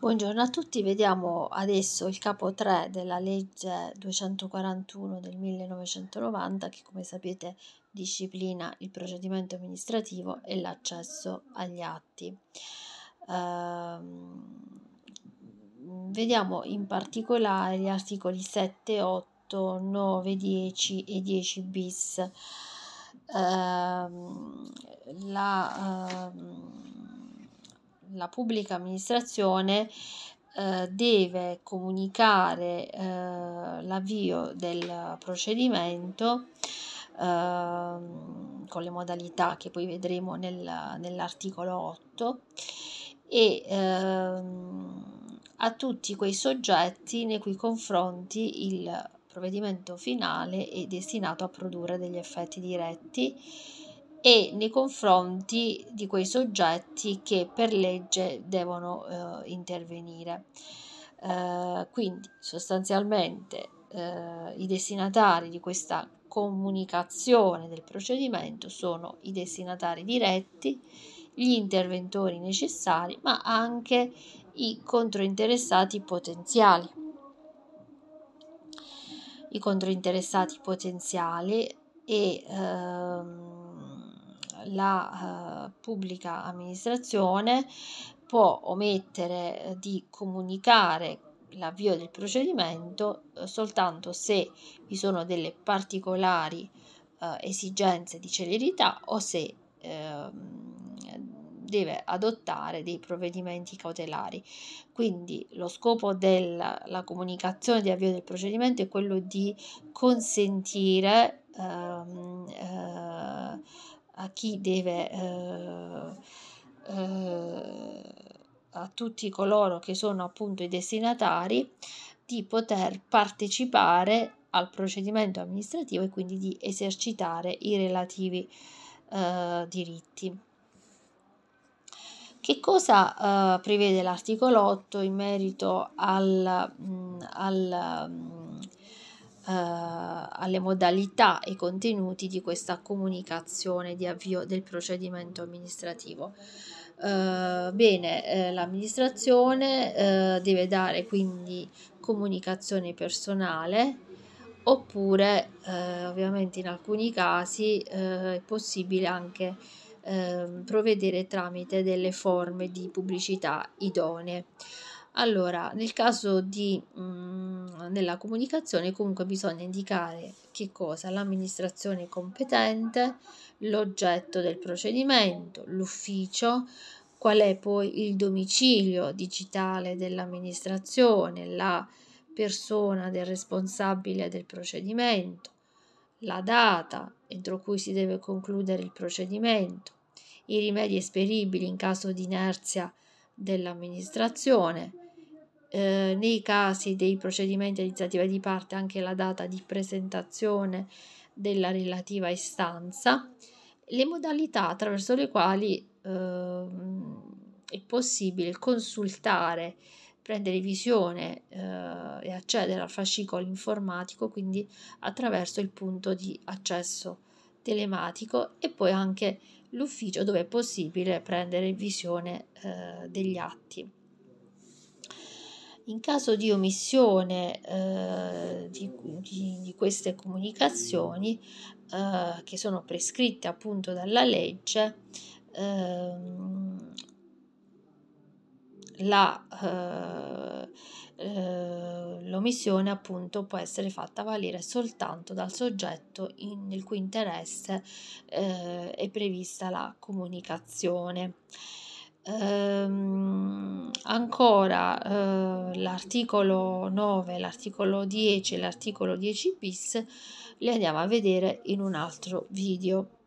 Buongiorno a tutti, vediamo adesso il capo 3 della legge 241 del 1990 che come sapete disciplina il procedimento amministrativo e l'accesso agli atti. Ehm, vediamo in particolare gli articoli 7, 8, 9, 10 e 10 bis. Ehm, la, ehm, la pubblica amministrazione eh, deve comunicare eh, l'avvio del procedimento ehm, con le modalità che poi vedremo nel, nell'articolo 8 e ehm, a tutti quei soggetti nei cui confronti il provvedimento finale è destinato a produrre degli effetti diretti e nei confronti di quei soggetti che per legge devono eh, intervenire. Eh, quindi sostanzialmente eh, i destinatari di questa comunicazione del procedimento sono i destinatari diretti, gli interventori necessari, ma anche i controinteressati potenziali. I controinteressati potenziali e ehm, la uh, pubblica amministrazione può omettere eh, di comunicare l'avvio del procedimento eh, soltanto se vi sono delle particolari esigenze di celerità o se ehm, deve adottare dei provvedimenti cautelari. Quindi lo scopo della comunicazione di avvio del procedimento è quello di consentire ehm, eh, a chi deve, eh, eh, a tutti coloro che sono appunto i destinatari, di poter partecipare al procedimento amministrativo e quindi di esercitare i relativi eh, diritti. Che cosa eh, prevede l'articolo 8 in merito al, mh, mm, al, mh, mm, eh, alle modalità e contenuti di questa comunicazione di avvio del procedimento amministrativo. Eh, bene, eh, l'amministrazione eh, deve dare quindi comunicazione personale oppure eh, ovviamente in alcuni casi eh, è possibile anche ehm, provvedere tramite delle forme di pubblicità idonee. Allora, nel caso di, mh, mm, della comunicazione comunque bisogna indicare che cosa? L'amministrazione competente, l'oggetto del procedimento, l'ufficio, qual è poi il domicilio digitale dell'amministrazione, la persona del responsabile del procedimento, la data entro cui si deve concludere il procedimento, i rimedi esperibili in caso di inerzia dell'amministrazione. Eh, nei casi dei procedimenti iniziativa di parte anche la data di presentazione della relativa istanza, le modalità attraverso le quali eh, è possibile consultare, prendere visione eh, e accedere al fascicolo informatico, quindi attraverso il punto di accesso telematico e poi anche l'ufficio dove è possibile prendere visione eh, degli atti. In caso di omissione eh, di, di, di, queste comunicazioni eh, che sono prescritte appunto dalla legge, ehm, la, eh, eh, l'omissione appunto può essere fatta valere soltanto dal soggetto in, nel cui interesse eh, è prevista la comunicazione. Ehm, ancora eh, l'articolo 9, l'articolo 10 e l'articolo 10 bis li andiamo a vedere in un altro video.